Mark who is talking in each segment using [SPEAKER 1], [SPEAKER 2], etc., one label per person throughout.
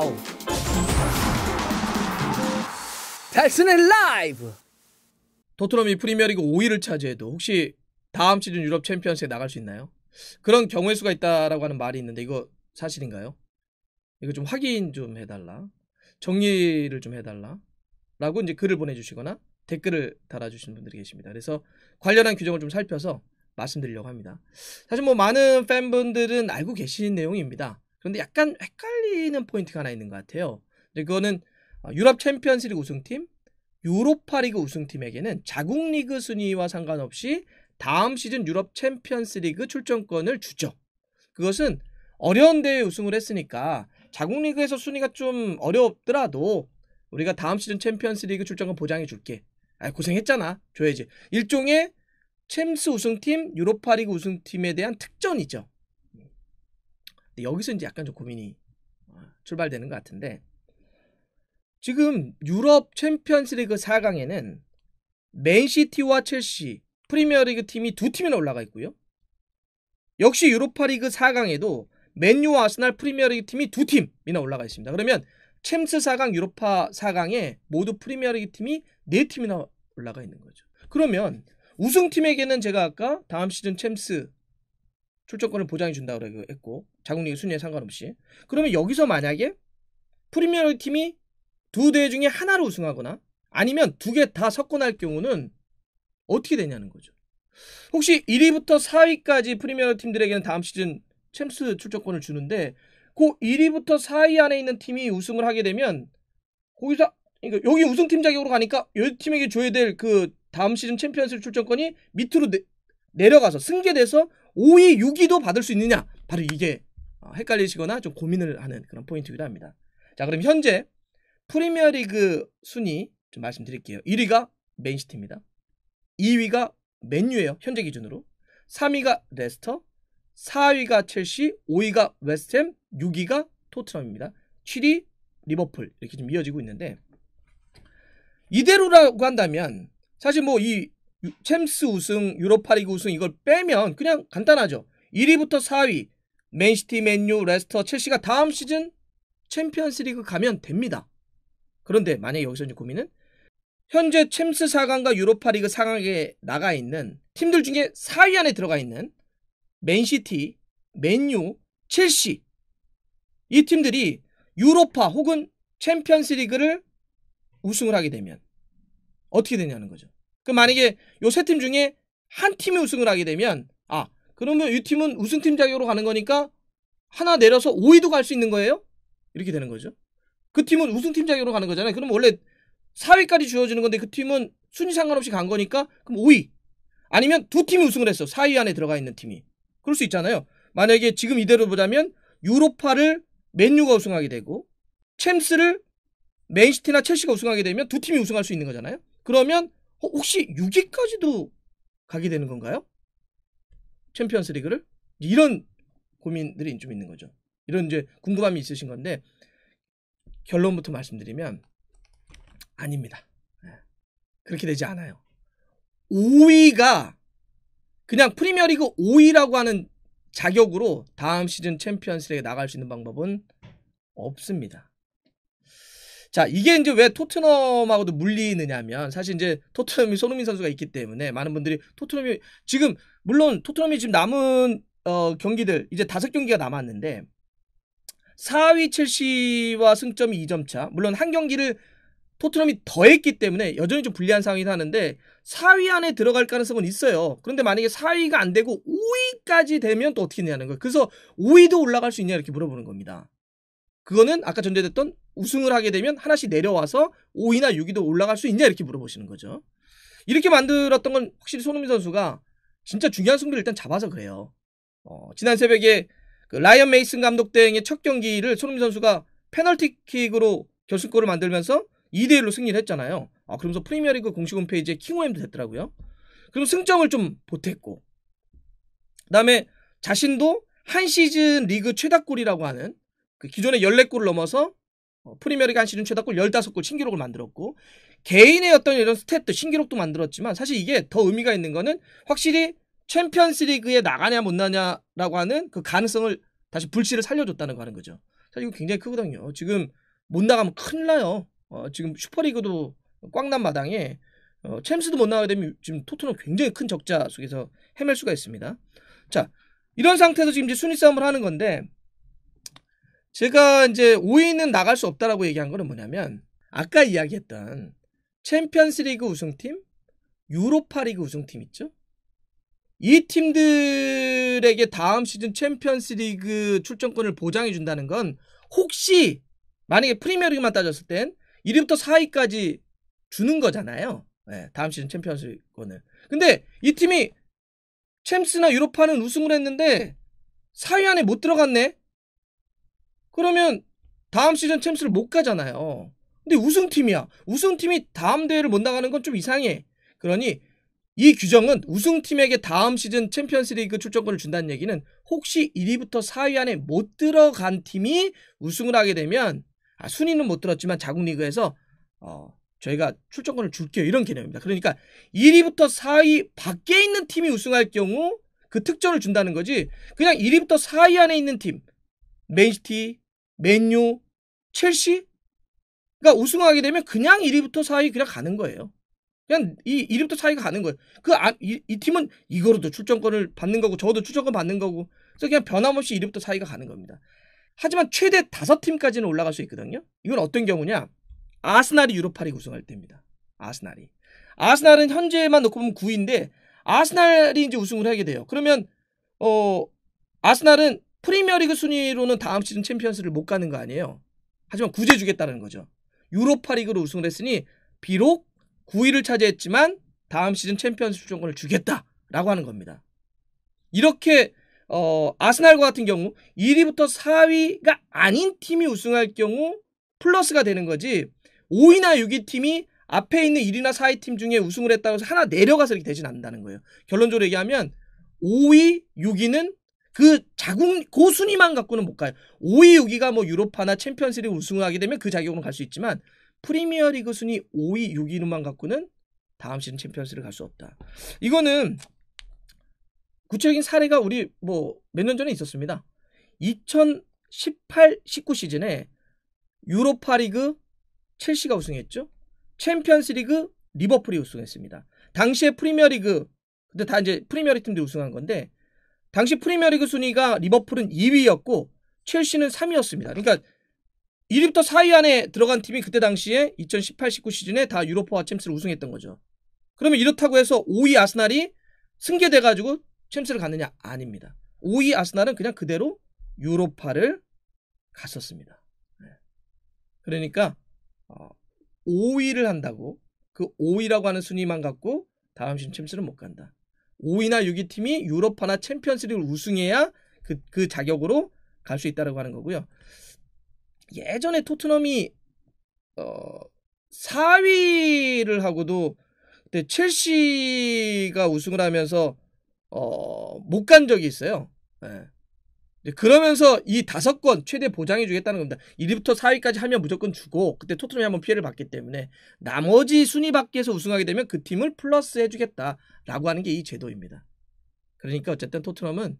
[SPEAKER 1] 와우! 달슨의 라이브! 토트넘이 프리미어리그 5위를 차지해도 혹시 다음 시즌 유럽 챔피언스에 나갈 수 있나요? 그런 경우의 수가 있다라고 하는 말이 있는데 이거 사실인가요? 이거 좀 확인 좀 해달라. 정리를 좀 해달라. 라고 이제 글을 보내주시거나 댓글을 달아주시는 분들이 계십니다. 그래서 관련한 규정을 좀 살펴서 말씀드리려고 합니다. 사실 뭐 많은 팬분들은 알고 계신 내용입니다. 그런데 약간 헷갈리는 포인트가 하나 있는 것 같아요. 근데 그거는 어, 유럽 챔피언스리그 우승팀, 유로파리그 우승팀에게는 자국리그 순위와 상관없이 다음 시즌 유럽 챔피언스리그 출전권을 주죠. 그것은 어려운 대회 우승을 했으니까 자국리그에서 순위가 좀 어렵더라도 우리가 다음 시즌 챔피언스리그 출전권 보장해 줄게. 아 고생했잖아. 줘야지. 일종의 챔스 우승팀, 유로파리그 우승팀에 대한 특전이죠. 근데 여기서 이제 약간 좀 고민이 어, 출발되는 것 같은데 지금 유럽 챔피언스리그 4강에는 맨시티와 첼시 프리미어리그 팀이 두 팀이나 올라가 있고요. 역시 유로파리그 4강에도 맨유와 아스날 프리미어리그 팀이 두 팀이나 올라가 있습니다. 그러면 챔스 4강, 유로파 4강에 모두 프리미어리그 팀이 네 팀이나 올라가 있는 거죠. 그러면 우승팀에게는 제가 아까 다음 시즌 챔스 출전권을 보장해 준다고 그 했고 자국리그 순위에 상관없이 그러면 여기서 만약에 프리미어리 팀이 두 대회 중에 하나로 우승하거나 아니면 두 개 다 석권할 경우는 어떻게 되냐는 거죠. 혹시 1위부터 4위까지 프리미어 팀들에게는 다음 시즌 챔스 출전권을 주는데 그 1위부터 4위 안에 있는 팀이 우승을 하게 되면 거기서 그러니까 여기 우승팀 자격으로 가니까 이 팀에게 줘야 될 그 다음 시즌 챔피언스 출전권이 밑으로 내, 내려가서 승계돼서 5위, 6위도 받을 수 있느냐? 바로 이게 어, 헷갈리시거나 좀 고민을 하는 그런 포인트기도 합니다. 자, 그럼 현재 프리미어리그 순위 좀 말씀드릴게요. 1위가 맨시티입니다. 2위가 맨유예요. 현재 기준으로. 3위가 레스터, 4위가 첼시, 5위가 웨스템 6위가 토트넘입니다. 7위 리버풀 이렇게 좀 이어지고 있는데 이대로라고 한다면 사실 뭐이 챔스 우승, 유로파리그 우승 이걸 빼면 그냥 간단하죠. 1위부터 4위 맨시티, 맨유, 레스터, 첼시가 다음 시즌 챔피언스리그 가면 됩니다. 그런데 만약 여기서 이제 고민은 현재 챔스 4강과 유로파리그 4강에 나가 있는 팀들 중에 4위 안에 들어가 있는 맨시티, 맨유, 첼시 이 팀들이 유로파 혹은 챔피언스리그를 우승을 하게 되면 어떻게 되냐는 거죠. 그 만약에 요 세 팀 중에 한 팀이 우승을 하게 되면 아 그러면 이 팀은 우승팀 자격으로 가는 거니까 하나 내려서 5위도 갈 수 있는 거예요? 이렇게 되는 거죠. 그 팀은 우승팀 자격으로 가는 거잖아요. 그럼 원래 4위까지 주어지는 건데 그 팀은 순위 상관없이 간 거니까 그럼 5위 아니면 두 팀이 우승을 했어. 4위 안에 들어가 있는 팀이. 그럴 수 있잖아요. 만약에 지금 이대로 보자면 유로파를 맨유가 우승하게 되고 챔스를 맨시티나 첼시가 우승하게 되면 두 팀이 우승할 수 있는 거잖아요. 그러면 어, 혹시 6위까지도 가게 되는 건가요? 챔피언스 리그를? 이런 고민들이 좀 있는 거죠. 이런 이제 궁금함이 있으신 건데 결론부터 말씀드리면 아닙니다. 예. 그렇게 되지 않아요. 5위가 그냥 프리미어리그 5위라고 하는 자격으로 다음 시즌 챔피언스리그에 나갈 수 있는 방법은 없습니다. 자, 이게 이제 왜 토트넘하고도 물리느냐면 사실 이제 토트넘이 손흥민 선수가 있기 때문에 많은 분들이 토트넘이 지금 물론 토트넘이 지금 남은 어, 경기들 이제 다섯 경기가 남았는데 4위 첼시와 승점이 2점 차. 물론 한 경기를 토트넘이 더했기 때문에 여전히 좀 불리한 상황이긴 하는데 4위 안에 들어갈 가능성은 있어요. 그런데 만약에 4위가 안 되고 5위까지 되면 또 어떻게 되냐는 거예요. 그래서 5위도 올라갈 수 있냐 이렇게 물어보는 겁니다. 그거는 아까 전제됐던 우승을 하게 되면 하나씩 내려와서 5위나 6위도 올라갈 수 있냐 이렇게 물어보시는 거죠. 이렇게 만들었던 건 확실히 손흥민 선수가 진짜 중요한 승부를 일단 잡아서 그래요. 어, 지난 새벽에 그 라이언 메이슨 감독 대행의 첫 경기를 손흥민 선수가 페널티킥으로 결승골을 만들면서 2대1로 승리를 했잖아요. 아, 그러면서 프리미어리그 공식 홈페이지에 킹오엠도 됐더라고요. 그럼 승점을 좀 보탰고 그 다음에 자신도 한 시즌 리그 최다골이라고 하는 그 기존의 14골을 넘어서 어, 프리미어리그 한 시즌 최다골 15골 신기록을 만들었고 개인의 어떤 이런 스탯도 신기록도 만들었지만 사실 이게 더 의미가 있는 거는 확실히 챔피언스리그에 나가냐 못 나냐라고 하는 그 가능성을 다시 불씨를 살려줬다는 거 하는 거죠. 사실 이거 굉장히 크거든요. 지금 못 나가면 큰일 나요. 어, 지금 슈퍼리그도 꽝난 마당에 어, 챔스도 못 나가게 되면 지금 토트넘 굉장히 큰 적자 속에서 헤맬 수가 있습니다. 자 이런 상태에서 지금 이제 순위 싸움을 하는 건데 제가 이제 5위는 나갈 수 없다라고 얘기한 거는 뭐냐면 아까 이야기했던 챔피언스리그 우승팀, 유로파리그 우승팀 있죠? 이 팀들에게 다음 시즌 챔피언스리그 출전권을 보장해 준다는 건 혹시 만약에 프리미어리그만 따졌을 땐1위부터 4위까지 주는 거잖아요. 네, 다음 시즌 챔피언스권을. 근데 이 팀이 챔스나 유로파는 우승을 했는데 4위 안에 못 들어갔네. 그러면 다음 시즌 챔스를 못 가잖아요. 근데 우승팀이야. 우승팀이 다음 대회를 못 나가는 건 좀 이상해. 그러니 이 규정은 우승팀에게 다음 시즌 챔피언스리그 출전권을 준다는 얘기는 혹시 1위부터 4위 안에 못 들어간 팀이 우승을 하게 되면 아, 순위는 못 들었지만 자국리그에서 어, 저희가 출전권을 줄게요 이런 개념입니다. 그러니까 1위부터 4위 밖에 있는 팀이 우승할 경우 그 특전을 준다는 거지 그냥 1위부터 4위 안에 있는 팀 맨시티, 맨유, 첼시가 그러니까 우승하게 되면 그냥 1위부터 4위 그냥 가는 거예요. 그냥 이 1위부터 4위가 가는 거예요. 그 아, 이, 이 팀은 이거로도 출전권을 받는 거고 저도 출전권 받는 거고 그래서 그냥 변함없이 1위부터 4위가 가는 겁니다. 하지만 최대 5팀까지는 올라갈 수 있거든요. 이건 어떤 경우냐? 아스날이 유로파리 우승할 때입니다. 아스날이. 아스날은 현재만 놓고 보면 9위인데 아스날이 이제 우승을 하게 돼요. 그러면 어 아스날은 프리미어리그 순위로는 다음 시즌 챔피언스를 못 가는 거 아니에요. 하지만 구제 주겠다는 거죠. 유로파리그로 우승을 했으니 비록 9위를 차지했지만 다음 시즌 챔피언스 출전권을 주겠다라고 하는 겁니다. 이렇게 어, 아스날과 같은 경우 1위부터 4위가 아닌 팀이 우승할 경우 플러스가 되는 거지 5위나 6위 팀이 앞에 있는 1위나 4위 팀 중에 우승을 했다고 해서 하나 내려가서 이렇게 되진 않는다는 거예요. 결론적으로 얘기하면 5위, 6위는 그 자국 고 그 순위만 갖고는 못 가요. 5위 6위가 뭐 유로파나 챔피언스리그 우승하게 을 되면 그 자격으로 갈 수 있지만 프리미어리그 순위 5위 6위로만 갖고는 다음 시즌 챔피언스를 갈 수 없다. 이거는 구체적인 사례가 우리 뭐 몇 년 전에 있었습니다. 2018 19 시즌에 유로파 리그 첼시가 우승했죠. 챔피언스 리그 리버풀이 우승했습니다. 당시에 프리미어 리그 근데 다 이제 프리미어 리그 팀들이 우승한 건데 당시 프리미어리그 순위가 리버풀은 2위였고 첼시는 3위였습니다. 그러니까 1위부터 4위 안에 들어간 팀이 그때 당시에 2018-19 시즌에 다 유로파와 챔스를 우승했던 거죠. 그러면 이렇다고 해서 5위 아스날이 승계돼가지고 챔스를 갔느냐? 아닙니다. 5위 아스날은 그냥 그대로 유로파를 갔었습니다. 네. 그러니까 5위를 어, 한다고 그 5위라고 하는 순위만 갖고 다음 시즌 챔스를 못 간다. 5위나 6위 팀이 유럽파나 챔피언스리그 우승해야 그, 그 자격으로 갈 수 있다라고 하는 거고요. 예전에 토트넘이 어 4위를 하고도 그때 첼시가 우승을 하면서 어, 못간 적이 있어요. 네. 네, 그러면서 이 다섯 건 최대 보장해 주겠다는 겁니다. 1위부터 4위까지 하면 무조건 주고 그때 토트넘이 한번 피해를 받기 때문에 나머지 순위 밖에서 우승하게 되면 그 팀을 플러스 해 주겠다라고 하는 게 이 제도입니다. 그러니까 어쨌든 토트넘은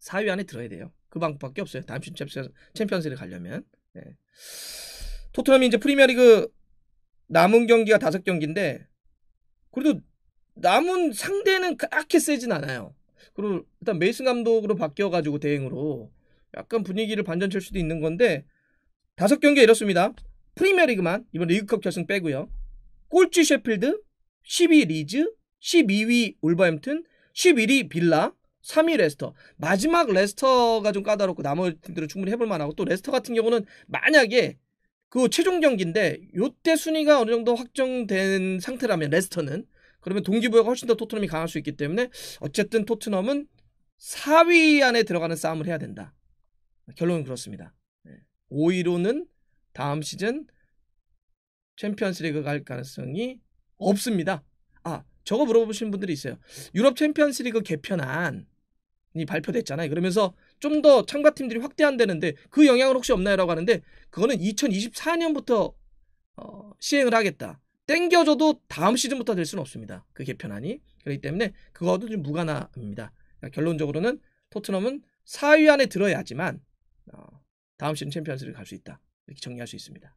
[SPEAKER 1] 4위 안에 들어야 돼요. 그 방법밖에 없어요. 다음 시즌 챔피언스, 챔피언스를 가려면. 네. 토트넘이 이제 프리미어리그 남은 경기가 다섯 경기인데 그래도 남은 상대는 그렇게 세진 않아요. 그리고 일단 메이슨 감독으로 바뀌어가지고 대행으로 약간 분위기를 반전칠 수도 있는 건데 다섯 경기가 이렇습니다. 프리미어리그만 이번 리그컵 결승 빼고요. 꼴찌 셰필드, 10위 리즈, 12위 울버햄튼, 11위 빌라, 3위 레스터. 마지막 레스터가 좀 까다롭고 나머지 팀들은 충분히 해볼 만하고 또 레스터 같은 경우는 만약에 그 최종 경기인데 요때 순위가 어느 정도 확정된 상태라면 레스터는 그러면 동기부여가 훨씬 더 토트넘이 강할 수 있기 때문에 어쨌든 토트넘은 4위 안에 들어가는 싸움을 해야 된다. 결론은 그렇습니다. 5위로는 다음 시즌 챔피언스리그 갈 가능성이 없습니다. 아 저거 물어보신 분들이 있어요. 유럽 챔피언스리그 개편안이 발표됐잖아요. 그러면서 좀 더 참가 팀들이 확대한다는데 그 영향은 혹시 없나요라고 하는데 그거는 2024년부터 어, 시행을 하겠다. 땡겨줘도 다음 시즌부터 될 수는 없습니다. 그 개편안이. 그렇기 때문에 그거도 좀 무관합니다. 그러니까 결론적으로는 토트넘은 4위 안에 들어야지만 어, 다음 시즌 챔피언스를 갈 수 있다. 이렇게 정리할 수 있습니다.